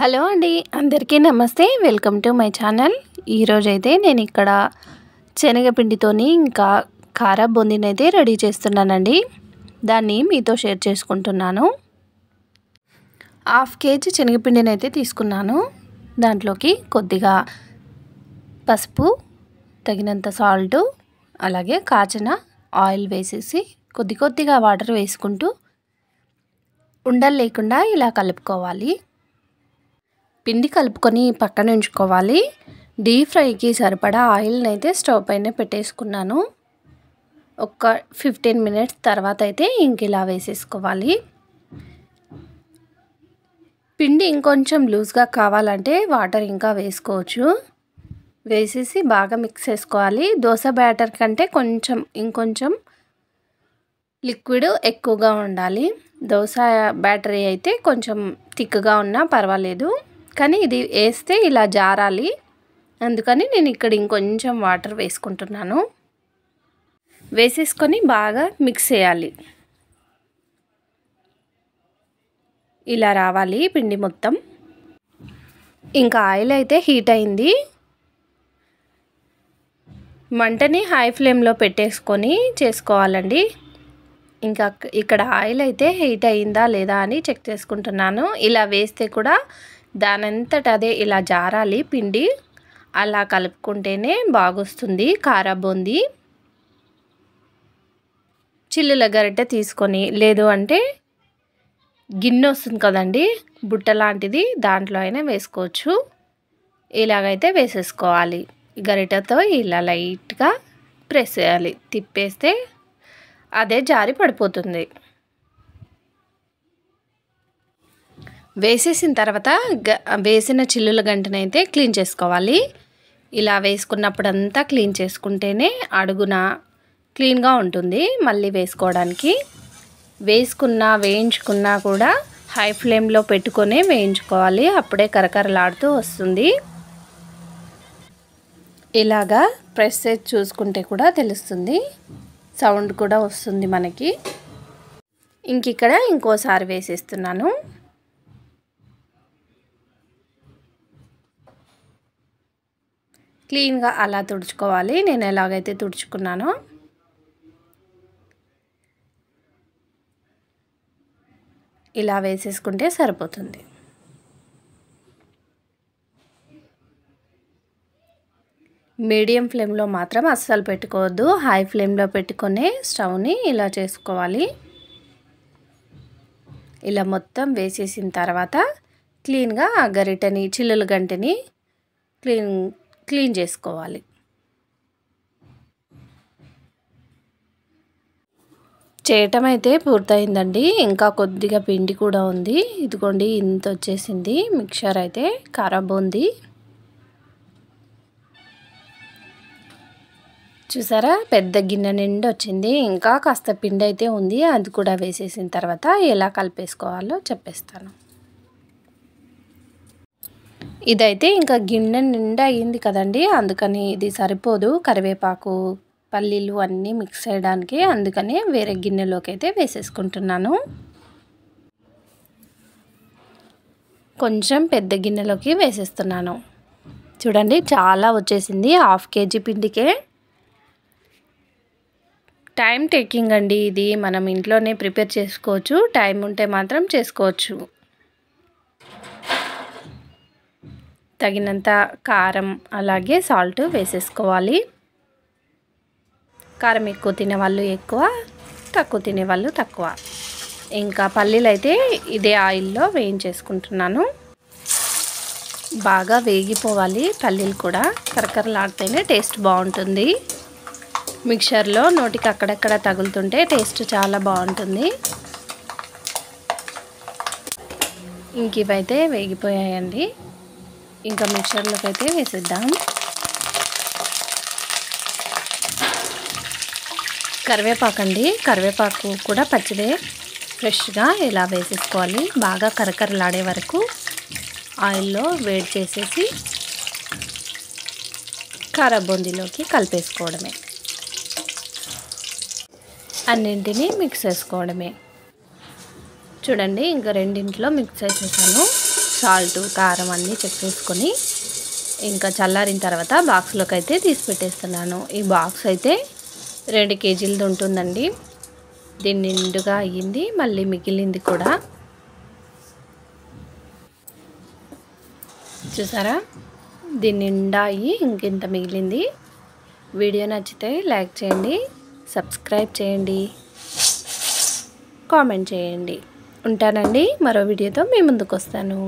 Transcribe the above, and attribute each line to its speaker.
Speaker 1: hello అండి అందరికీ నమస్తే వెల్కమ్ టు మై ఛానల్ ఈరోజైతే నేను ఇక్కడ శనగపిండితోని ఇంకా కార బొందిని అయితే రెడీ చేస్తున్నానండి దాన్ని మీతో షేర్ చేసుకుంటున్నాను హాఫ్ కేజీ శనగపిండిని అయితే తీసుకున్నాను దాంట్లోకి కొద్దిగా పసుపు తగినంత సాల్ట్ అలాగే కాచిన ఆయిల్ వేసేసి కొద్ది కొద్దిగా వాటర్ వేసుకుంటూ ఉండలు లేకుండా ఇలా కలుపుకోవాలి పిండి కలుపుకొని పక్కన ఉంచుకోవాలి డీప్ ఫ్రైకి సరిపడా ఆయిల్ని అయితే స్టవ్ పైన పెట్టేసుకున్నాను ఒక ఫిఫ్టీన్ మినిట్స్ తర్వాత అయితే ఇంక ఇలా వేసేసుకోవాలి పిండి ఇంకొంచెం లూజ్గా కావాలంటే వాటర్ ఇంకా వేసుకోవచ్చు వేసేసి బాగా మిక్స్ చేసుకోవాలి దోశ బ్యాటర్ కంటే కొంచెం ఇంకొంచెం లిక్విడ్ ఎక్కువగా ఉండాలి దోశ బ్యాటరీ అయితే కొంచెం థిక్గా ఉన్నా పర్వాలేదు కానీ ఇది వేస్తే ఇలా జారాలి అందుకని నేను ఇక్కడ ఇంకొంచెం వాటర్ వేసుకుంటున్నాను వేసేసుకొని బాగా మిక్స్ చేయాలి ఇలా రావాలి పిండి మొత్తం ఇంకా ఆయిల్ అయితే హీట్ అయింది మంటని హై ఫ్లేమ్లో పెట్టేసుకొని చేసుకోవాలండి ఇంకా ఇక్కడ ఆయిల్ అయితే హీట్ అయిందా లేదా అని చెక్ చేసుకుంటున్నాను ఇలా వేస్తే కూడా దానంతట అదే ఇలా జారాలి పిండి అలా కలుపుకుంటేనే బాగొస్తుంది కారబూంది చిల్లుల గరిటె తీసుకొని లేదు అంటే గిన్నె వస్తుంది కదండి బుట్ట లాంటిది దాంట్లో అయినా వేసుకోవచ్చు ఇలాగైతే వేసేసుకోవాలి గరిటతో ఇలా లైట్గా ప్రెస్ చేయాలి తిప్పేస్తే అదే జారి పడిపోతుంది వేసేసిన తర్వాత వేసిన చిల్లుల గంటనైతే క్లీన్ చేసుకోవాలి ఇలా వేసుకున్నప్పుడంతా క్లీన్ చేసుకుంటేనే అడుగున క్లీన్గా ఉంటుంది మళ్ళీ వేసుకోవడానికి వేసుకున్నా వేయించుకున్నా కూడా హై ఫ్లేమ్లో పెట్టుకొని వేయించుకోవాలి అప్పుడే కరకరలాడుతూ వస్తుంది ఇలాగా ప్రెస్ చేసి చూసుకుంటే కూడా తెలుస్తుంది సౌండ్ కూడా వస్తుంది మనకి ఇంక ఇక్కడ ఇంకోసారి వేసేస్తున్నాను క్లీన్గా అలా తుడుచుకోవాలి నేను ఎలాగైతే తుడుచుకున్నానో ఇలా వేసేసుకుంటే సరిపోతుంది మీడియం ఫ్లేమ్లో మాత్రం అస్సలు పెట్టుకోవద్దు హై ఫ్లేమ్లో పెట్టుకునే స్టవ్ని ఇలా చేసుకోవాలి ఇలా మొత్తం వేసేసిన తర్వాత క్లీన్గా గరిటని చిల్లుల గంటని క్లీన్ క్లీన్ చేసుకోవాలి చేయటం అయితే పూర్తయిందండి ఇంకా కొద్దిగా పిండి కూడా ఉంది ఇదిగోండి ఇంత వచ్చేసింది మిక్చర్ అయితే ఉంది చూసారా పెద్ద గిన్నె నిండి వచ్చింది ఇంకా కాస్త పిండి అయితే ఉంది అది కూడా వేసేసిన తర్వాత ఎలా కలిపేసుకోవాలో చెప్పేస్తాను ఇదైతే ఇంకా గిన్నె నిండా అయ్యింది కదండి అందుకని ఇది సరిపోదు కరివేపాకు పల్లీలు అన్నీ మిక్స్ చేయడానికి అందుకని వేరే గిన్నెలోకి అయితే వేసేసుకుంటున్నాను కొంచెం పెద్ద గిన్నెలోకి వేసేస్తున్నాను చూడండి చాలా వచ్చేసింది హాఫ్ కేజీ పిండికే టైం టేకింగ్ అండి ఇది మనం ఇంట్లోనే ప్రిపేర్ చేసుకోవచ్చు టైం ఉంటే మాత్రం చేసుకోవచ్చు తగినంత కారం అలాగే సాల్ట్ వేసేసుకోవాలి కారం ఎక్కువ తినేవాళ్ళు ఎక్కువ తక్కువ తినేవాళ్ళు తక్కువ ఇంకా పల్లీలు అయితే ఇదే ఆయిల్లో వేయించేసుకుంటున్నాను బాగా వేగిపోవాలి పల్లీలు కూడా కరకరలాడితేనే టేస్ట్ బాగుంటుంది మిక్సర్లో నోటికి అక్కడక్కడ తగులుతుంటే టేస్ట్ చాలా బాగుంటుంది ఇంక ఇవైతే వేగిపోయాయండి ఇంకా మిక్చర్లోకి అయితే వేసేద్దాం కరివేపాకు అండి కరివేపాకు కూడా పచ్చిదే ఫ్రెష్గా ఇలా వేసేసుకోవాలి బాగా కరకరలాడే వరకు ఆయిల్లో వేడి చేసేసి కారబొందిలోకి కలిపేసుకోవడమే అన్నింటినీ మిక్స్ చేసుకోవడమే చూడండి ఇంకా రెండింటిలో మిక్స్ చేసేసాను సాల్ట్ కారం అన్నీ చెక్ చేసుకొని ఇంకా చల్లారిన తర్వాత బాక్స్లోకి అయితే తీసి పెట్టేస్తున్నాను ఈ బాక్స్ అయితే రెండు కేజీలది ఉంటుందండి దీన్ని నిండుగా అయ్యింది మళ్ళీ మిగిలింది కూడా చూసారా దీని నిండా అయ్యి ఇంకింత మిగిలింది వీడియో నచ్చితే లైక్ చేయండి సబ్స్క్రైబ్ చేయండి కామెంట్ చేయండి ఉంటానండి మరో వీడియోతో మీ ముందుకు వస్తాను